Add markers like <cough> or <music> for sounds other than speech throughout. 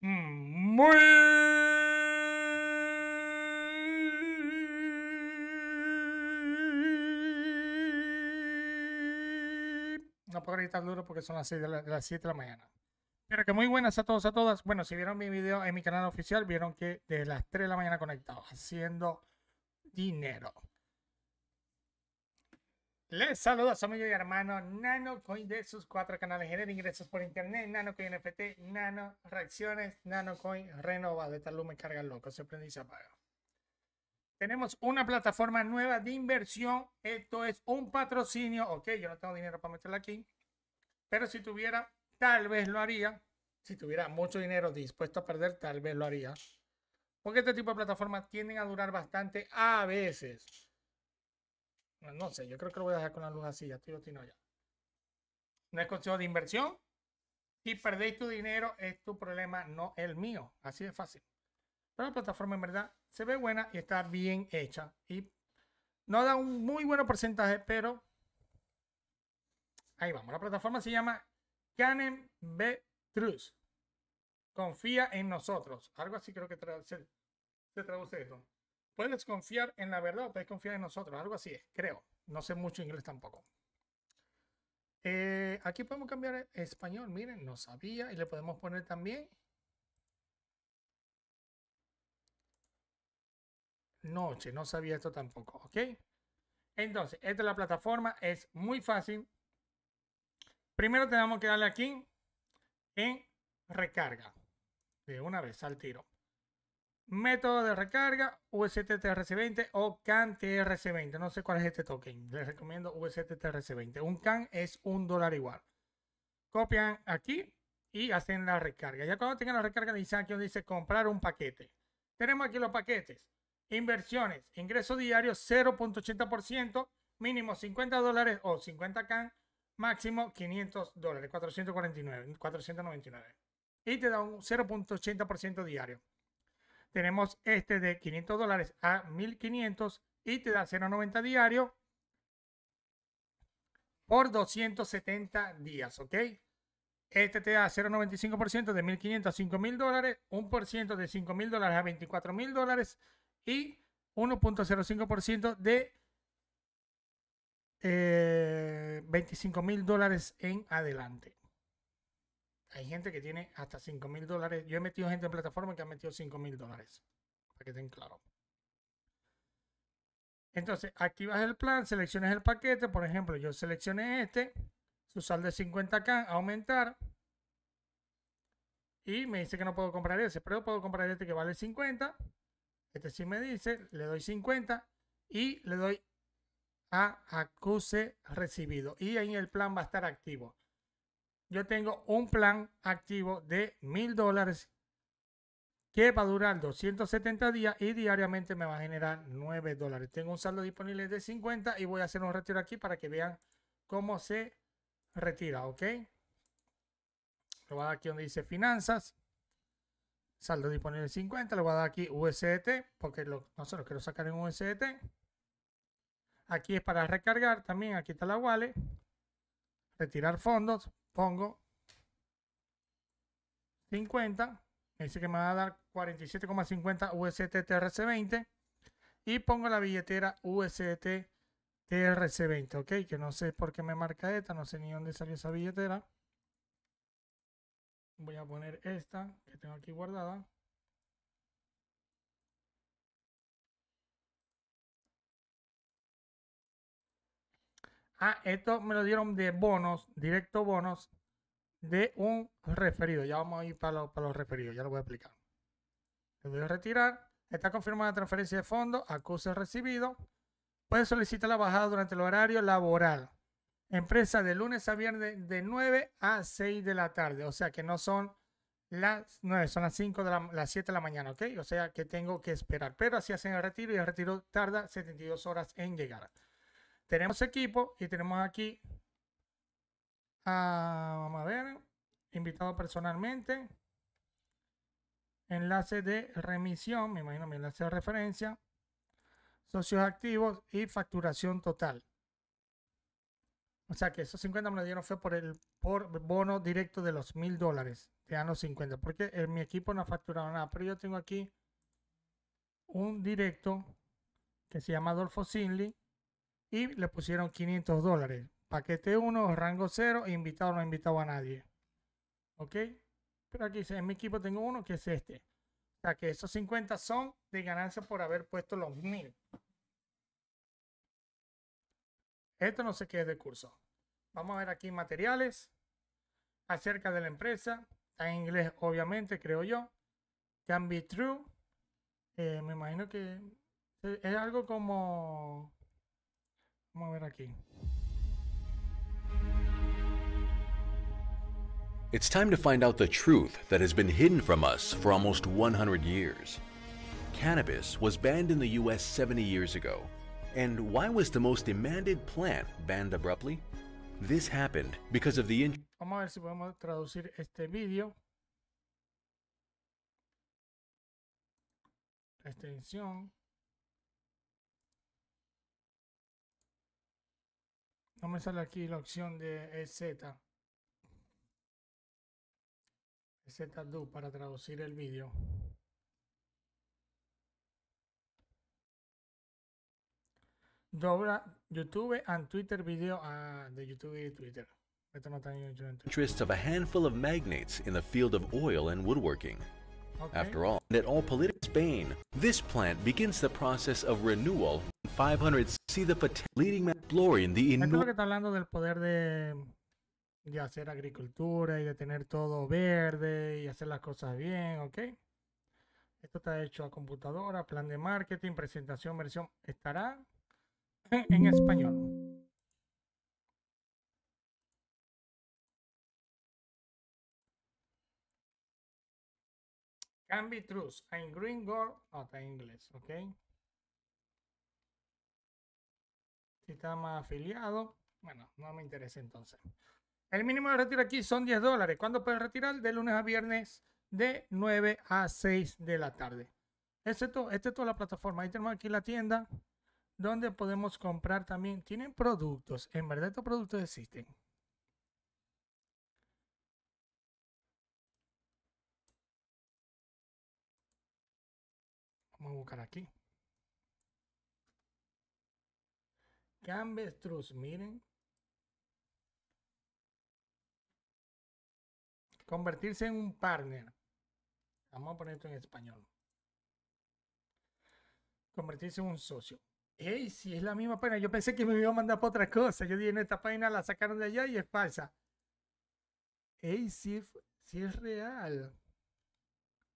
Muy no puedo gritar duro porque son las 7 de, la, la mañana. Pero que muy buenas a todos, a todas. Bueno, si vieron mi video en mi canal oficial, vieron que de las 3 de la mañana conectado, haciendo dinero. Les saluda a amigo y hermano nano coin de sus cuatro canales genera ingresos por internet, NanoCoin NFT, Nano Reacciones, NanoCoin renovado esta luz me carga loco, se prende y se apaga. Tenemos una plataforma nueva de inversión, esto es un patrocinio, ok, yo no tengo dinero para meterla aquí, pero si tuviera, tal vez lo haría, si tuviera mucho dinero dispuesto a perder, tal vez lo haría, porque este tipo de plataformas tienden a durar bastante a veces. Pues no sé, yo creo que lo voy a dejar con la luz así, ya estoy ya. No es consejo de inversión. Si perdéis tu dinero, es tu problema, no el mío. Así de fácil. Pero la plataforma en verdad se ve buena y está bien hecha. Y no da un muy buen porcentaje, pero ahí vamos. La plataforma se llama Canem B. truth Confía en nosotros. Algo así creo que se traduce esto. Puedes confiar en la verdad puedes confiar en nosotros. Algo así es, creo. No sé mucho inglés tampoco. Eh, aquí podemos cambiar e-, español. Miren, no sabía. Y le podemos poner también. Noche. No sabía esto tampoco. ¿Ok? Entonces, esta es la plataforma. Es muy fácil. Primero tenemos que darle aquí en recarga. De una vez al tiro método de recarga trc 20 o CAN TRC20. No sé cuál es este token. Les recomiendo USTTRC20. Un CAN es un dólar igual. Copian aquí y hacen la recarga. Ya cuando tengan la recarga aquí donde dice comprar un paquete. Tenemos aquí los paquetes. Inversiones, ingreso diario 0.80%, mínimo 50 dólares o 50 CAN, máximo 500 dólares, 449, 499. Y te da un 0.80% diario. Tenemos este de 500 dólares a 1500 y te da 0,90 diario por 270 días, ¿ok? Este te da 0,95% de 1.500 a 5.000 dólares, 1% de 5.000 dólares a 24.000 dólares y 1.05% de eh, 25.000 dólares en adelante. Hay gente que tiene hasta 5 mil dólares. Yo he metido gente en plataforma que ha metido 5 mil dólares. Para que estén claros. Entonces, activas el plan, seleccionas el paquete. Por ejemplo, yo seleccioné este. Su sal de 50k, aumentar. Y me dice que no puedo comprar ese, pero puedo comprar este que vale 50. Este sí me dice, le doy 50 y le doy a acuse recibido. Y ahí el plan va a estar activo yo tengo un plan activo de mil dólares que va a durar 270 días y diariamente me va a generar 9 dólares. Tengo un saldo disponible de 50 y voy a hacer un retiro aquí para que vean cómo se retira, ¿ok? Lo voy a dar aquí donde dice finanzas, saldo disponible de 50, le voy a dar aquí USDT porque no se lo quiero sacar en USDT. Aquí es para recargar también, aquí está la wallet, retirar fondos, pongo 50, me dice que me va a dar 47,50 UST TRC20 y pongo la billetera UST TRC20, ok, que no sé por qué me marca esta, no sé ni dónde salió esa billetera. Voy a poner esta que tengo aquí guardada. Ah, esto me lo dieron de bonos, directo bonos, de un referido. Ya vamos a ir para, los referidos, ya lo voy a explicar. Le voy a retirar. Está confirmada la transferencia de fondos, acuse recibido. Puede solicitar la bajada durante el horario laboral. Empresa de lunes a viernes de 9 a 6 de la tarde. O sea que no son las 9, son las 5 de las 7 de la mañana, ¿ok? O sea que tengo que esperar. Pero así hacen el retiro y el retiro tarda 72 horas en llegar. Tenemos equipo y tenemos aquí a, vamos a ver, invitado personalmente, enlace de remisión, me imagino mi enlace de referencia, socios activos y facturación total. O sea que esos 50 me dieron fue por el bono directo de los mil dólares. Te dan 50. Porque mi equipo no ha facturado nada. Pero yo tengo aquí un directo que se llama Adolfo Sinley y le pusieron 500 dólares. Paquete 1, rango 0, invitado no invitado a nadie. ¿Ok? Pero aquí en mi equipo tengo uno que es este. O sea que esos 50 son de ganancia por haber puesto los 1000. Esto no sé qué es de curso. Vamos a ver aquí materiales acerca de la empresa. Está en inglés, obviamente, creo yo. Can be true. Eh, me imagino que es algo como Vamos a ver aquí. It's time to find out the truth that has been hidden from us for almost 100 years. Cannabis was banned in the US 70 years ago. And why was the most demanded plant banned abruptly? This happened because of the Vamos a ver si podemos traducir este vídeo. Extensión No aquí la opción de EZ. E do para traducir el vídeo. YouTube and Twitter video ah, de YouTube y Twitter. Interests of a handful of magnates in the field of oil and woodworking. After all, at all political Spain, this plant begins the process of renewal. 500 see the leading que está hablando del poder de, de hacer agricultura y de tener todo verde y hacer las cosas bien, ¿ok? Esto está hecho a computadora, plan de marketing, presentación, versión. Estará <clears throat> en español. Can be truth. En green inglés, ¿ok? Si está más afiliado. Bueno, no me interesa entonces. El mínimo de retiro aquí son 10 dólares. ¿Cuándo pueden retirar? De lunes a viernes de 9 a 6 de la tarde. Esta este es toda la plataforma. Ahí tenemos aquí la tienda donde podemos comprar también. Tienen productos. En verdad estos productos existen. Vamos a buscar aquí. Cambestruz, miren. Convertirse en un partner. Vamos a poner esto en español. Convertirse en un socio. Ey, si es la misma página. Yo pensé que me iba a mandar para otra cosa. Yo dije, en esta página la sacaron de allá y es falsa. Ey, si es, es real.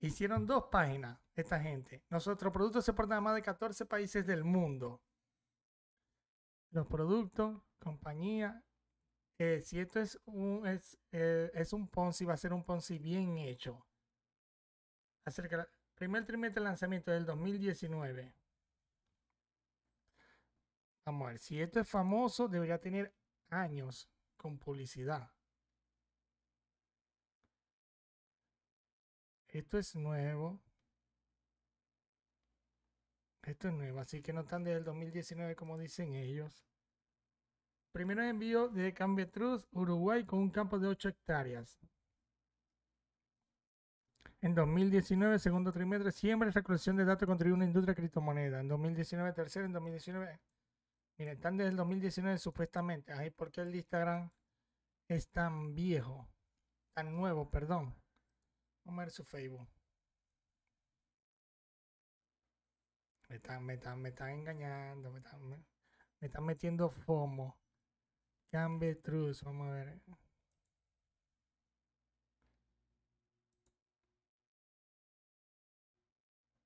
Hicieron dos páginas esta gente. Nosotros producto se porta a más de 14 países del mundo los productos, compañía. si esto es un, es, eh, es un Ponzi, va a ser un Ponzi bien hecho. Acerca primer trimestre de lanzamiento del 2019. Vamos a ver, si esto es famoso, debería tener años con publicidad. Esto es nuevo. Esto es nuevo, así que no están desde el 2019 como dicen ellos. Primero envío de truth Uruguay, con un campo de 8 hectáreas. En 2019, segundo trimestre, siempre y recolección de datos contra una industria de criptomoneda. En 2019, tercero, en 2019. Miren, están desde el 2019 supuestamente. Ahí porque el Instagram es tan viejo, tan nuevo, perdón. Vamos a ver su Facebook. Me están, me están, me están engañando, me están, me están metiendo FOMO. Cambie vamos a ver.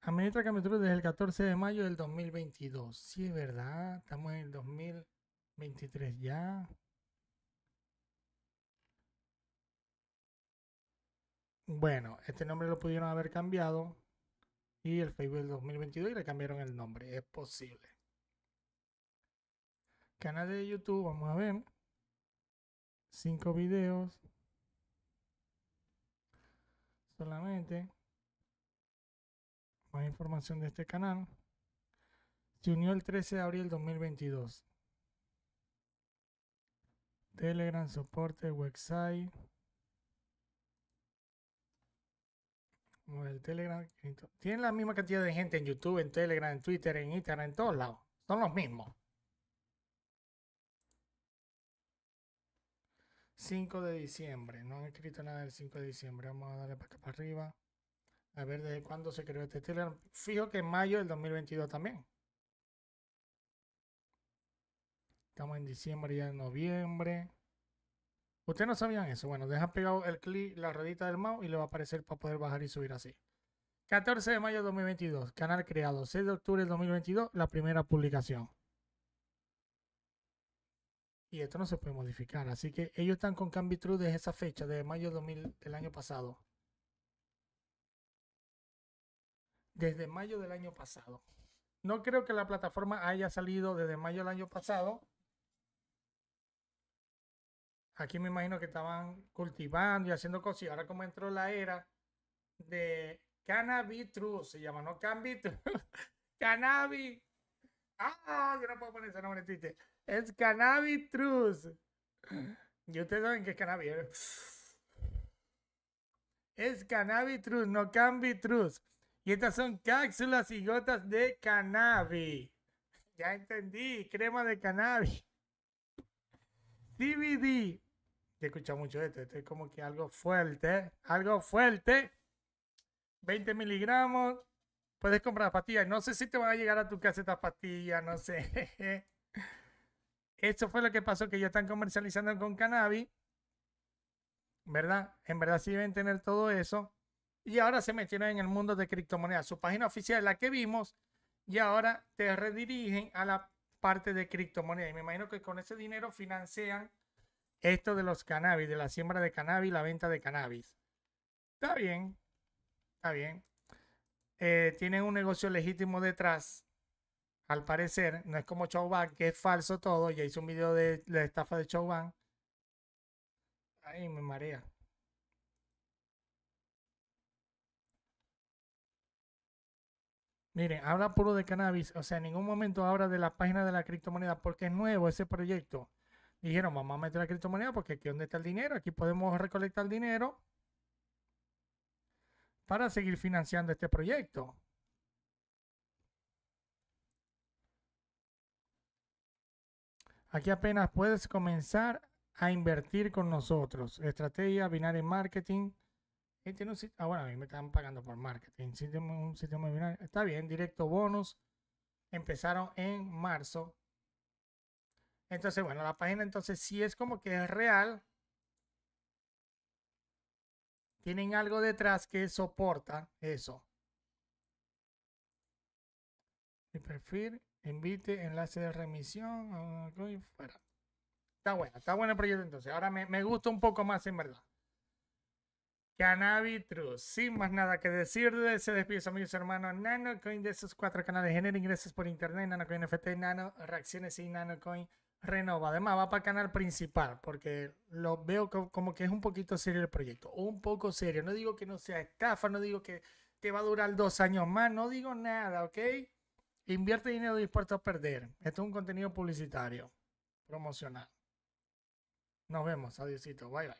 Administra Campbell desde el 14 de mayo del 2022. Sí, es verdad. Estamos en el 2023 ya. Bueno, este nombre lo pudieron haber cambiado y el Facebook del 2022 y le cambiaron el nombre. Es posible. Canal de YouTube, vamos a ver cinco videos solamente más información de este canal se unió el 13 de abril 2022 telegram soporte website el telegram tienen la misma cantidad de gente en youtube en telegram en twitter en instagram en todos lados son los mismos 5 de diciembre. No han escrito nada del 5 de diciembre. Vamos a darle para acá para arriba. A ver desde cuándo se creó este Telegram. Fijo que en mayo del 2022 también. Estamos en diciembre ya en noviembre. Ustedes no sabían eso. Bueno, dejan pegado el clic, la ruedita del mouse y le va a aparecer para poder bajar y subir así. 14 de mayo de 2022, canal creado. 6 de octubre del 2022, la primera publicación y esto no se puede modificar. Así que ellos están con cambio desde esa fecha, de mayo 2000, del año pasado. Desde mayo del año pasado. No creo que la plataforma haya salido desde mayo del año pasado. Aquí me imagino que estaban cultivando y haciendo cosas. Y ahora como entró la era de Cannabis se llama, ¿no? Cannabis <laughs> Cannabis. Ah, yo no puedo poner ese nombre en Twitter. Es Cannabis Y ustedes saben que es cannabis. ¿eh? Es Cannabis no Cannabis Y estas son cápsulas y gotas de cannabis. Ya entendí, crema de cannabis. DVD He escuchado mucho esto, esto es como que algo fuerte, ¿eh? algo fuerte. 20 miligramos. Puedes comprar pastillas. No sé si te van a llegar a tu casa estas pastillas, no sé. <laughs> Esto fue lo que pasó, que ya están comercializando con cannabis, ¿verdad? En verdad sí deben tener todo eso. Y ahora se metieron en el mundo de criptomonedas. Su página oficial es la que vimos y ahora te redirigen a la parte de criptomonedas. Y me imagino que con ese dinero financian esto de los cannabis, de la siembra de cannabis, la venta de cannabis. Está bien, está bien. Eh, tienen un negocio legítimo detrás al parecer, no es como Chowbank, que es falso todo. Ya hice un video de la estafa de Chowbank. Ay, me marea. Miren, habla puro de cannabis, o sea, en ningún momento habla de la página de la criptomoneda porque es nuevo ese proyecto. Dijeron, vamos a meter la criptomoneda porque aquí donde está el dinero, aquí podemos recolectar dinero para seguir financiando este proyecto. Aquí apenas puedes comenzar a invertir con nosotros. Estrategia, binario marketing. Este ah, bueno, a mí me están pagando por marketing. un Está bien, directo bonus. Empezaron en marzo. Entonces, bueno, la página entonces si es como que es real. Tienen algo detrás que soporta eso. Mi perfil. Invite, enlace de remisión. Está bueno, está bueno el proyecto entonces. Ahora me, gusta un poco más en verdad. Cannabitrus, sin más nada que decir, se despide amigos amigo y hermanos NanoCoin de esos cuatro canales. Genera ingresos por internet, NanoCoin FT, Nano Reacciones y NanoCoin Renova. Además, va para el canal principal, porque lo veo como que es un poquito serio el proyecto. Un poco serio. No digo que no sea estafa, no digo que te va a durar dos años más, no digo nada, ¿ok? Invierte dinero dispuesto a perder. Esto es un contenido publicitario, promocional. Nos vemos, adiósito, bye bye.